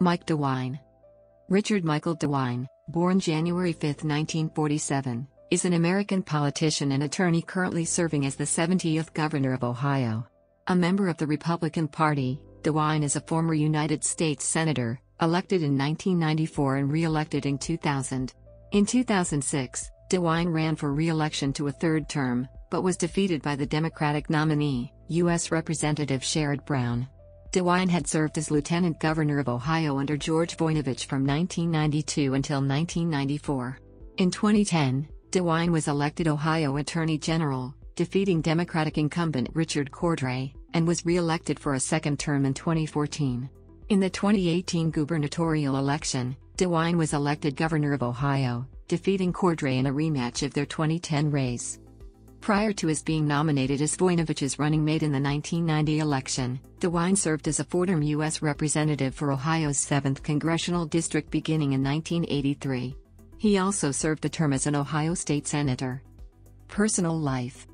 Mike DeWine. Richard Michael DeWine, born January 5, 1947, is an American politician and attorney currently serving as the 70th governor of Ohio. A member of the Republican Party, DeWine is a former United States Senator, elected in 1994 and re-elected in 2000. In 2006, DeWine ran for re-election to a third term, but was defeated by the Democratic nominee, U.S. Representative Sherrod Brown. DeWine had served as lieutenant governor of Ohio under George Voinovich from 1992 until 1994. In 2010, DeWine was elected Ohio Attorney General, defeating Democratic incumbent Richard Cordray, and was re-elected for a second term in 2014. In the 2018 gubernatorial election, DeWine was elected governor of Ohio, defeating Cordray in a rematch of their 2010 race. Prior to his being nominated as Voinovich's running mate in the 1990 election, DeWine served as a Fordham U.S. representative for Ohio's 7th congressional district beginning in 1983. He also served a term as an Ohio state senator. Personal life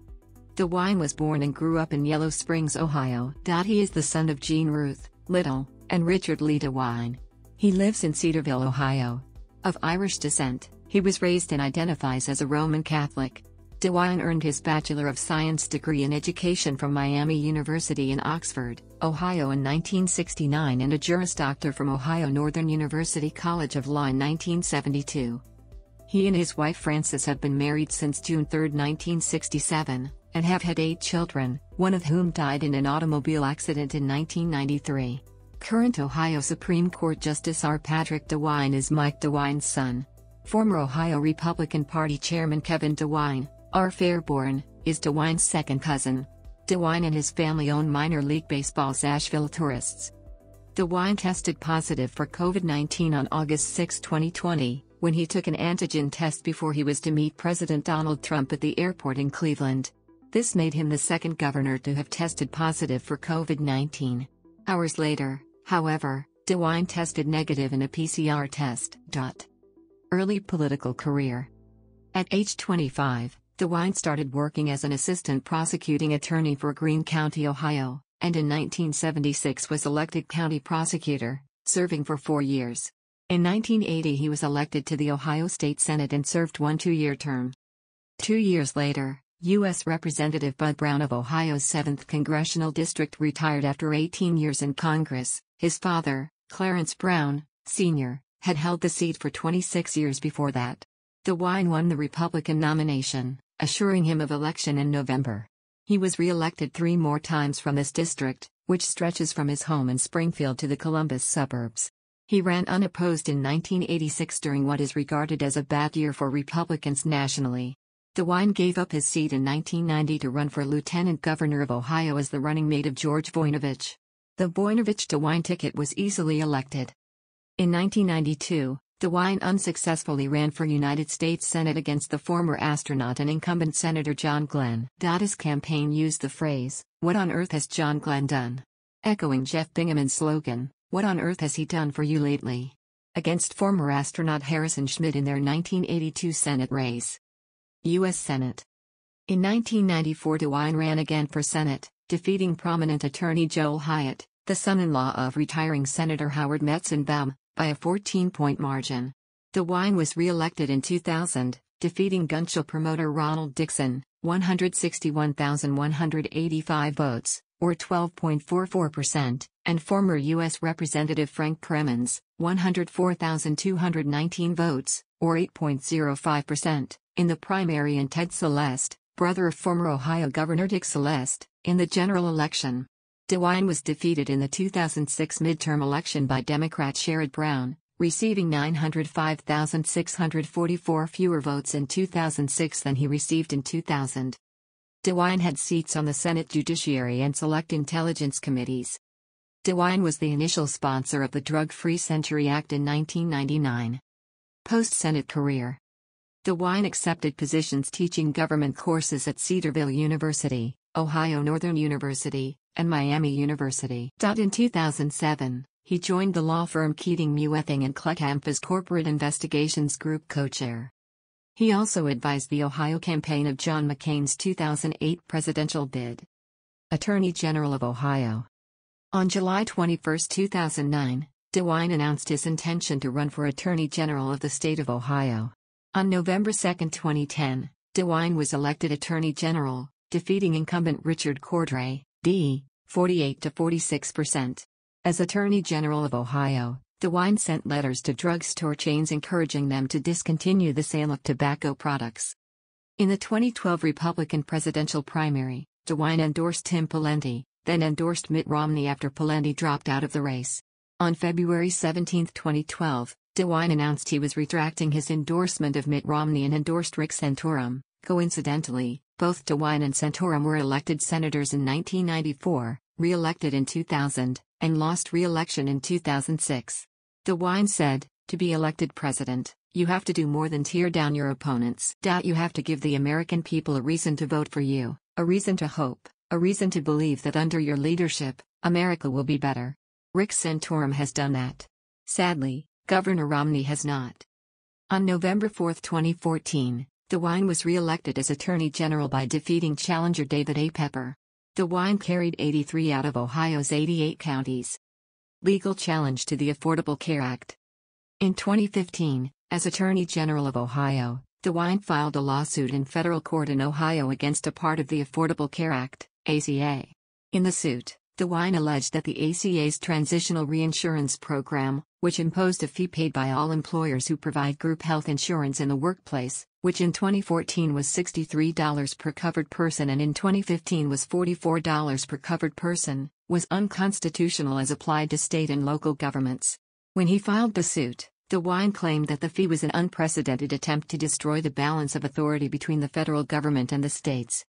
DeWine was born and grew up in Yellow Springs, Ohio. He is the son of Jean Ruth Little and Richard Lee DeWine. He lives in Cedarville, Ohio. Of Irish descent, he was raised and identifies as a Roman Catholic. DeWine earned his Bachelor of Science degree in education from Miami University in Oxford, Ohio in 1969 and a Juris Doctor from Ohio Northern University College of Law in 1972. He and his wife Frances have been married since June 3, 1967, and have had eight children, one of whom died in an automobile accident in 1993. Current Ohio Supreme Court Justice R. Patrick DeWine is Mike DeWine's son. Former Ohio Republican Party Chairman Kevin DeWine, R. Fairborn, is DeWine's second cousin. DeWine and his family own minor league baseball's Asheville Tourists. DeWine tested positive for COVID-19 on August 6, 2020, when he took an antigen test before he was to meet President Donald Trump at the airport in Cleveland. This made him the second governor to have tested positive for COVID-19. Hours later, however, DeWine tested negative in a PCR test. Early political career At age 25, DeWine started working as an assistant prosecuting attorney for Greene County, Ohio, and in 1976 was elected county prosecutor, serving for four years. In 1980 he was elected to the Ohio State Senate and served one two-year term. Two years later, U.S. Representative Bud Brown of Ohio's 7th Congressional District retired after 18 years in Congress. His father, Clarence Brown, Sr., had held the seat for 26 years before that. DeWine won the Republican nomination assuring him of election in November. He was re-elected three more times from this district, which stretches from his home in Springfield to the Columbus suburbs. He ran unopposed in 1986 during what is regarded as a bad year for Republicans nationally. DeWine gave up his seat in 1990 to run for lieutenant governor of Ohio as the running mate of George Voinovich. The Voinovich DeWine ticket was easily elected. In 1992, DeWine unsuccessfully ran for United States Senate against the former astronaut and incumbent Senator John Glenn. Dada's campaign used the phrase, What on earth has John Glenn done? Echoing Jeff Bingham's slogan, What on earth has he done for you lately? Against former astronaut Harrison Schmitt in their 1982 Senate race. U.S. Senate. In 1994, DeWine ran again for Senate, defeating prominent attorney Joel Hyatt, the son in law of retiring Senator Howard Metzenbaum, by a 14-point margin. The wine was re-elected in 2000, defeating Gunshell promoter Ronald Dixon, 161,185 votes, or 12.44%, and former U.S. Representative Frank Kremens, 104,219 votes, or 8.05%, in the primary and Ted Celeste, brother of former Ohio Governor Dick Celeste, in the general election. DeWine was defeated in the 2006 midterm election by Democrat Sherrod Brown, receiving 905,644 fewer votes in 2006 than he received in 2000. DeWine had seats on the Senate Judiciary and Select Intelligence Committees. DeWine was the initial sponsor of the Drug Free Century Act in 1999. Post Senate career DeWine accepted positions teaching government courses at Cedarville University, Ohio Northern University, and Miami University. In 2007, he joined the law firm Keating Muething and Kluckhamp as Corporate Investigations Group co-chair. He also advised the Ohio campaign of John McCain's 2008 presidential bid. Attorney General of Ohio. On July 21, 2009, DeWine announced his intention to run for Attorney General of the state of Ohio. On November 2, 2010, DeWine was elected Attorney General, defeating incumbent Richard Cordray, D. 48 to 46%. As Attorney General of Ohio, DeWine sent letters to drugstore chains encouraging them to discontinue the sale of tobacco products. In the 2012 Republican presidential primary, DeWine endorsed Tim Pawlenty, then endorsed Mitt Romney after Pawlenty dropped out of the race. On February 17, 2012, DeWine announced he was retracting his endorsement of Mitt Romney and endorsed Rick Santorum. Coincidentally, both DeWine and Santorum were elected senators in 1994, re-elected in 2000, and lost re-election in 2006. DeWine said, to be elected president, you have to do more than tear down your opponents. You have to give the American people a reason to vote for you, a reason to hope, a reason to believe that under your leadership, America will be better. Rick Santorum has done that. Sadly, Governor Romney has not. On November 4, 2014, DeWine was re-elected as Attorney General by defeating challenger David A. Pepper. DeWine carried 83 out of Ohio's 88 counties. Legal challenge to the Affordable Care Act. In 2015, as Attorney General of Ohio, DeWine filed a lawsuit in federal court in Ohio against a part of the Affordable Care Act, ACA. In the suit, DeWine alleged that the ACA's transitional reinsurance program, which imposed a fee paid by all employers who provide group health insurance in the workplace, which in 2014 was $63 per covered person and in 2015 was $44 per covered person, was unconstitutional as applied to state and local governments. When he filed the suit, DeWine claimed that the fee was an unprecedented attempt to destroy the balance of authority between the federal government and the states.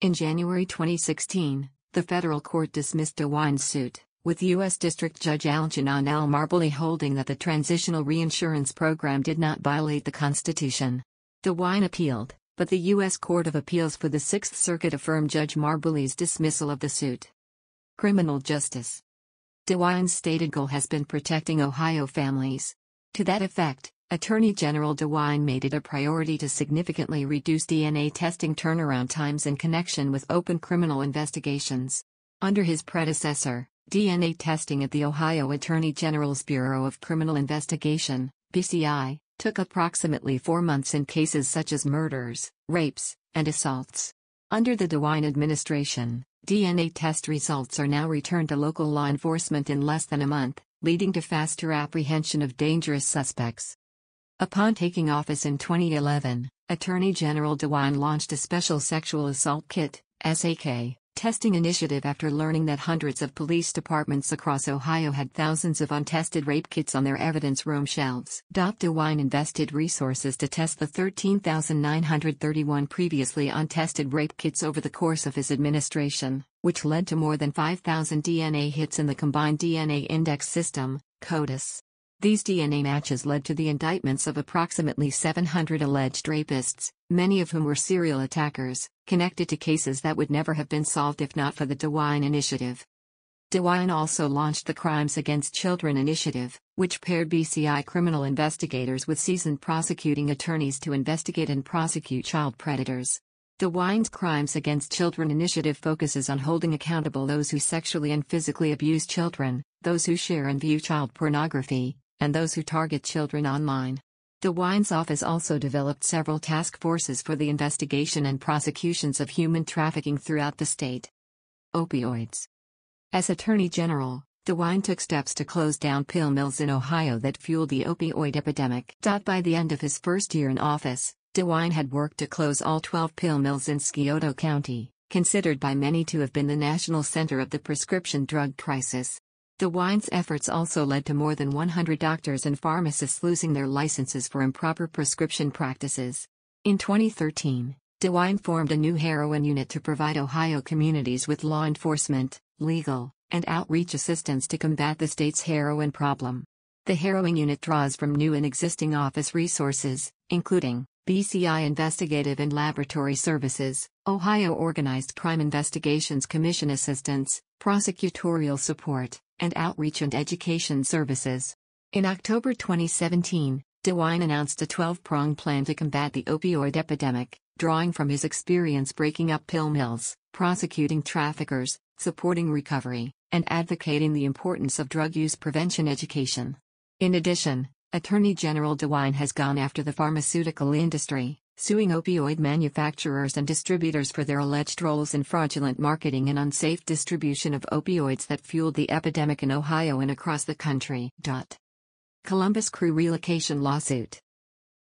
In January 2016, the federal court dismissed DeWine's suit, with U.S. District Judge Algernon L. Marbley holding that the transitional reinsurance program did not violate the Constitution. DeWine appealed, but the U.S. Court of Appeals for the Sixth Circuit affirmed Judge Marbley's dismissal of the suit. Criminal Justice DeWine's stated goal has been protecting Ohio families. To that effect, Attorney General DeWine made it a priority to significantly reduce DNA testing turnaround times in connection with open criminal investigations. Under his predecessor, DNA testing at the Ohio Attorney General's Bureau of Criminal Investigation, BCI, took approximately four months in cases such as murders, rapes, and assaults. Under the DeWine administration, DNA test results are now returned to local law enforcement in less than a month, leading to faster apprehension of dangerous suspects. Upon taking office in 2011, Attorney General DeWine launched a special sexual assault kit, SAK, testing initiative after learning that hundreds of police departments across Ohio had thousands of untested rape kits on their evidence room shelves. Dr. invested resources to test the 13,931 previously untested rape kits over the course of his administration, which led to more than 5,000 DNA hits in the Combined DNA Index System, CODIS. These DNA matches led to the indictments of approximately 700 alleged rapists, many of whom were serial attackers, connected to cases that would never have been solved if not for the DeWine Initiative. DeWine also launched the Crimes Against Children Initiative, which paired BCI criminal investigators with seasoned prosecuting attorneys to investigate and prosecute child predators. DeWine's Crimes Against Children initiative focuses on holding accountable those who sexually and physically abuse children, those who share and view child pornography, and those who target children online. The Office also developed several task forces for the investigation and prosecutions of human trafficking throughout the state. Opioids. As Attorney General, DeWine took steps to close down pill mills in Ohio that fueled the opioid epidemic. By the end of his first year in office, DeWine had worked to close all 12 pill mills in Scioto County, considered by many to have been the national center of the prescription drug crisis. The wine's efforts also led to more than 100 doctors and pharmacists losing their licenses for improper prescription practices. In 2013, DeWine formed a new heroin unit to provide Ohio communities with law enforcement, legal, and outreach assistance to combat the state's heroin problem. The heroin unit draws from new and existing office resources, including BCI investigative and laboratory services, Ohio Organized Crime Investigations Commission assistance, prosecutorial support, and outreach and education services. In October 2017, DeWine announced a 12 pronged plan to combat the opioid epidemic, drawing from his experience breaking up pill mills, prosecuting traffickers, supporting recovery, and advocating the importance of drug use prevention education. In addition, Attorney General DeWine has gone after the pharmaceutical industry, suing opioid manufacturers and distributors for their alleged roles in fraudulent marketing and unsafe distribution of opioids that fueled the epidemic in Ohio and across the country. Columbus Crew Relocation Lawsuit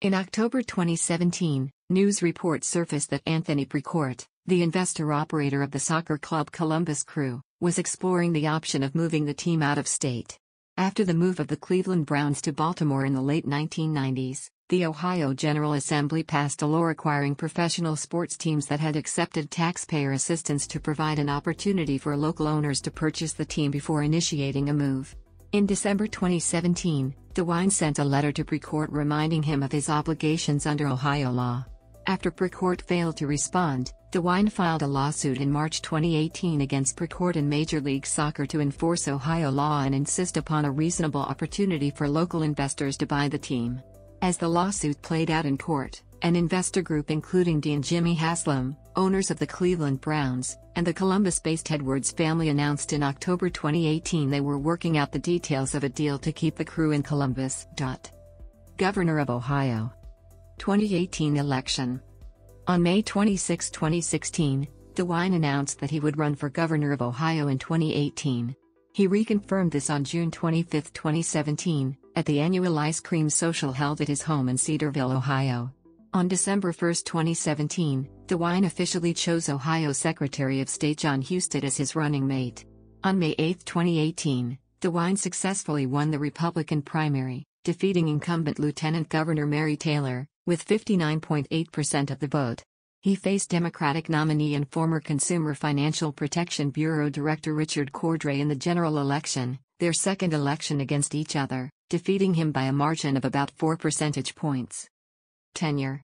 In October 2017, news reports surfaced that Anthony Precourt, the investor operator of the soccer club Columbus Crew, was exploring the option of moving the team out of state. After the move of the Cleveland Browns to Baltimore in the late 1990s, the Ohio General Assembly passed a law requiring professional sports teams that had accepted taxpayer assistance to provide an opportunity for local owners to purchase the team before initiating a move. In December 2017, DeWine sent a letter to Precourt reminding him of his obligations under Ohio law. After Precourt failed to respond, DeWine filed a lawsuit in March 2018 against Precourt and Major League Soccer to enforce Ohio law and insist upon a reasonable opportunity for local investors to buy the team. As the lawsuit played out in court, an investor group including Dean Jimmy Haslam, owners of the Cleveland Browns, and the Columbus-based Edwards family announced in October 2018 they were working out the details of a deal to keep the crew in Columbus. Governor of Ohio 2018 election On May 26, 2016, DeWine announced that he would run for governor of Ohio in 2018. He reconfirmed this on June 25, 2017, at the annual ice cream social held at his home in Cedarville, Ohio. On December 1, 2017, Dewine officially chose Ohio Secretary of State John Husted as his running mate. On May 8, 2018, Dewine successfully won the Republican primary, defeating incumbent Lieutenant Governor Mary Taylor, with 59.8% of the vote. He faced Democratic nominee and former Consumer Financial Protection Bureau Director Richard Cordray in the general election, their second election against each other defeating him by a margin of about 4 percentage points. Tenure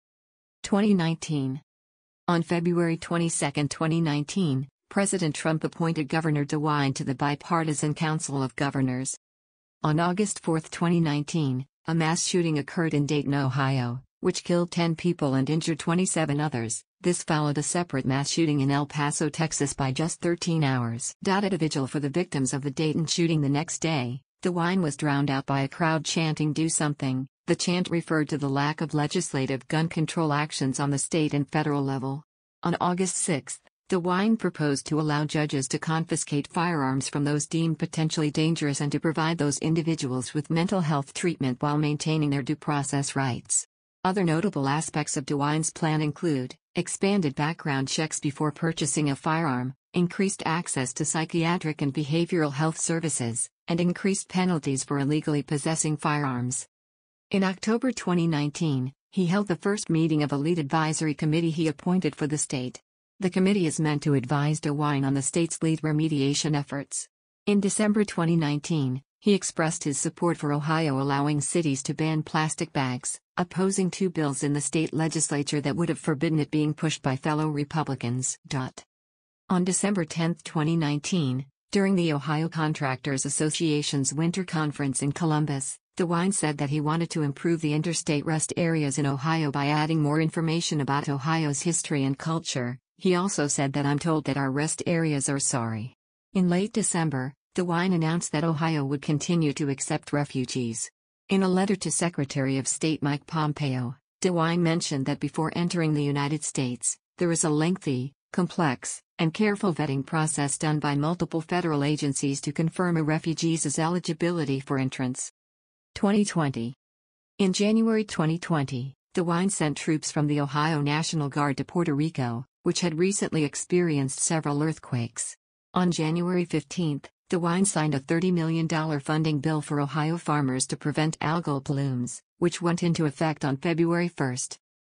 2019 On February 22, 2019, President Trump appointed Governor DeWine to the Bipartisan Council of Governors. On August 4, 2019, a mass shooting occurred in Dayton, Ohio, which killed 10 people and injured 27 others. This followed a separate mass shooting in El Paso, Texas by just 13 hours. Dotted a vigil for the victims of the Dayton shooting the next day, the wine was drowned out by a crowd chanting do something. The chant referred to the lack of legislative gun control actions on the state and federal level. On August 6, the proposed to allow judges to confiscate firearms from those deemed potentially dangerous and to provide those individuals with mental health treatment while maintaining their due process rights. Other notable aspects of DeWine's plan include expanded background checks before purchasing a firearm, increased access to psychiatric and behavioral health services, and increased penalties for illegally possessing firearms. In October 2019, he held the first meeting of a lead advisory committee he appointed for the state. The committee is meant to advise DeWine on the state's lead remediation efforts. In December 2019, he expressed his support for Ohio allowing cities to ban plastic bags, opposing two bills in the state legislature that would have forbidden it being pushed by fellow Republicans. On December 10, 2019, during the Ohio Contractors Association's winter conference in Columbus, DeWine said that he wanted to improve the interstate rest areas in Ohio by adding more information about Ohio's history and culture. He also said that I'm told that our rest areas are sorry. In late December, DeWine announced that Ohio would continue to accept refugees. In a letter to Secretary of State Mike Pompeo, DeWine mentioned that before entering the United States, there is a lengthy, complex, and careful vetting process done by multiple federal agencies to confirm a refugee's eligibility for entrance. 2020 In January 2020, DeWine sent troops from the Ohio National Guard to Puerto Rico, which had recently experienced several earthquakes. On January 15, DeWine signed a $30 million funding bill for Ohio farmers to prevent algal blooms, which went into effect on February 1.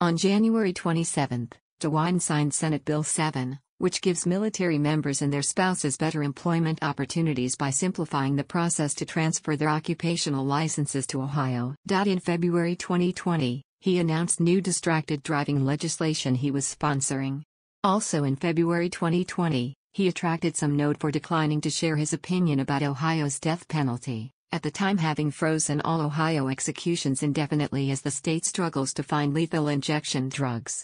On January 27, DeWine signed Senate Bill 7, which gives military members and their spouses better employment opportunities by simplifying the process to transfer their occupational licenses to Ohio. In February 2020, he announced new distracted driving legislation he was sponsoring. Also in February 2020, he attracted some note for declining to share his opinion about Ohio's death penalty, at the time having frozen all Ohio executions indefinitely as the state struggles to find lethal injection drugs.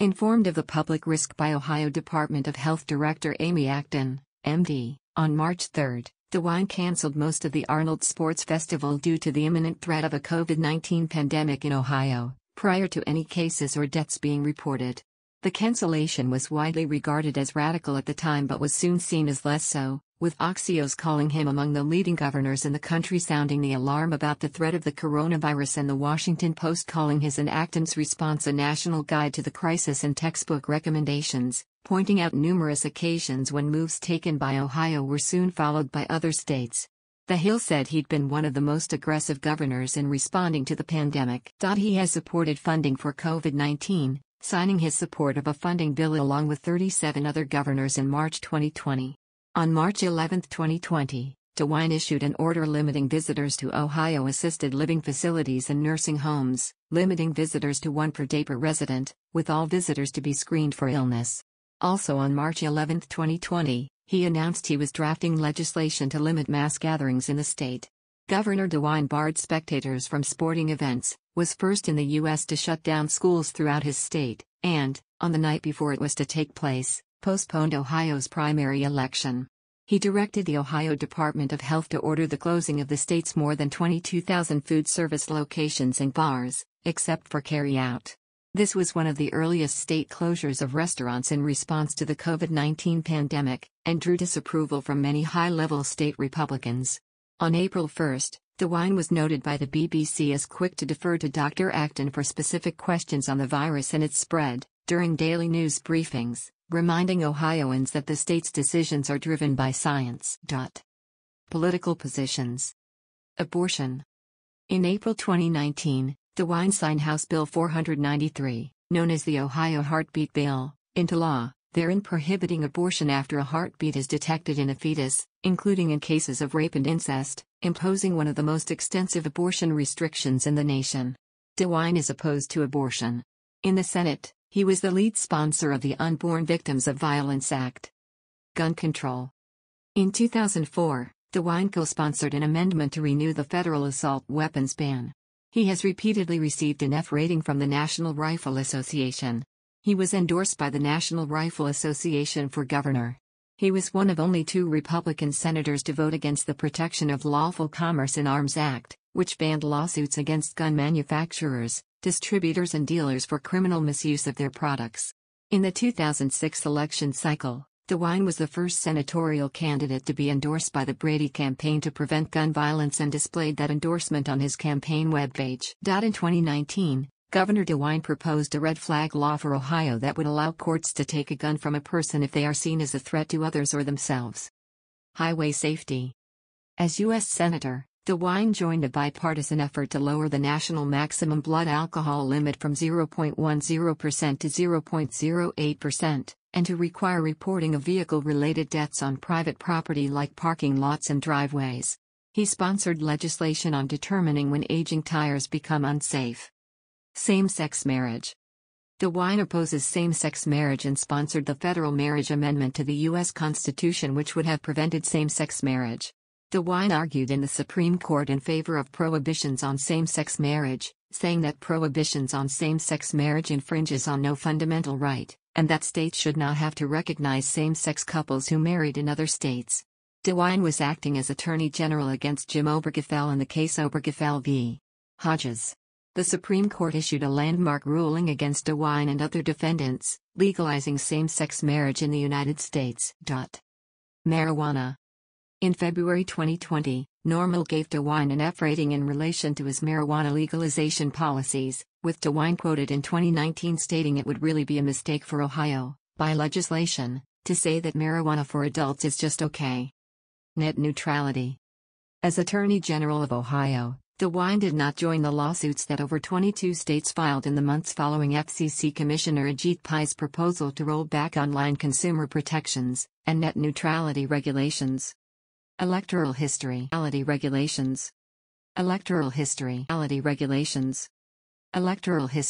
Informed of the public risk by Ohio Department of Health Director Amy Acton, MD, on March 3, DeWine canceled most of the Arnold Sports Festival due to the imminent threat of a COVID 19 pandemic in Ohio, prior to any cases or deaths being reported. The cancellation was widely regarded as radical at the time but was soon seen as less so, with Axios calling him among the leading governors in the country sounding the alarm about the threat of the coronavirus and the Washington Post calling his and response a national guide to the crisis and textbook recommendations, pointing out numerous occasions when moves taken by Ohio were soon followed by other states. The Hill said he'd been one of the most aggressive governors in responding to the pandemic. He has supported funding for COVID 19, signing his support of a funding bill along with 37 other governors in March 2020. On March 11, 2020, DeWine issued an order limiting visitors to Ohio assisted living facilities and nursing homes, limiting visitors to one per day per resident, with all visitors to be screened for illness. Also on March 11, 2020, he announced he was drafting legislation to limit mass gatherings in the state. Governor DeWine barred spectators from sporting events, was first in the U.S. to shut down schools throughout his state, and, on the night before it was to take place, postponed Ohio's primary election. He directed the Ohio Department of Health to order the closing of the state's more than 22,000 food service locations and bars, except for carryout. This was one of the earliest state closures of restaurants in response to the COVID 19 pandemic, and drew disapproval from many high level state Republicans. On April 1, DeWine was noted by the BBC as quick to defer to Dr. Acton for specific questions on the virus and its spread, during daily news briefings reminding Ohioans that the state's decisions are driven by science. Political positions Abortion. In April 2019, the Weinstein House Bill 493, known as the Ohio Heartbeat Bill, into law, therein prohibiting abortion after a heartbeat is detected in a fetus, including in cases of rape and incest, imposing one of the most extensive abortion restrictions in the nation. DeWine is opposed to abortion. In the Senate, he was the lead sponsor of the Unborn Victims of Violence Act. Gun Control. In 2004, DeWine co-sponsored an amendment to renew the federal assault weapons ban. He has repeatedly received an F rating from the National Rifle Association. He was endorsed by the National Rifle Association for governor. He was one of only two Republican senators to vote against the Protection of Lawful Commerce in Arms Act, which banned lawsuits against gun manufacturers, distributors and dealers for criminal misuse of their products. In the 2006 election cycle, DeWine was the first senatorial candidate to be endorsed by the Brady campaign to prevent gun violence and displayed that endorsement on his campaign webpage. In 2019, Governor DeWine proposed a red flag law for Ohio that would allow courts to take a gun from a person if they are seen as a threat to others or themselves. Highway Safety As U.S. Senator, the wine joined a bipartisan effort to lower the national maximum blood alcohol limit from 0.10% to 0.08%, and to require reporting of vehicle related deaths on private property like parking lots and driveways. He sponsored legislation on determining when aging tires become unsafe. Same sex marriage. DeWine opposes same sex marriage and sponsored the federal marriage amendment to the U.S. Constitution, which would have prevented same sex marriage. DeWine argued in the Supreme Court in favor of prohibitions on same-sex marriage, saying that prohibitions on same-sex marriage infringes on no fundamental right, and that states should not have to recognize same-sex couples who married in other states. DeWine was acting as Attorney General against Jim Obergefell in the case Obergefell v. Hodges. The Supreme Court issued a landmark ruling against DeWine and other defendants, legalizing same-sex marriage in the United States. Marijuana in February 2020, Normal gave DeWine an F rating in relation to his marijuana legalization policies, with DeWine quoted in 2019 stating it would really be a mistake for Ohio, by legislation, to say that marijuana for adults is just okay. Net neutrality. As Attorney General of Ohio, DeWine did not join the lawsuits that over 22 states filed in the months following FCC Commissioner Ajit Pai's proposal to roll back online consumer protections and net neutrality regulations. Electoral history. Ality regulations. Electoral history. Ality regulations. Electoral history.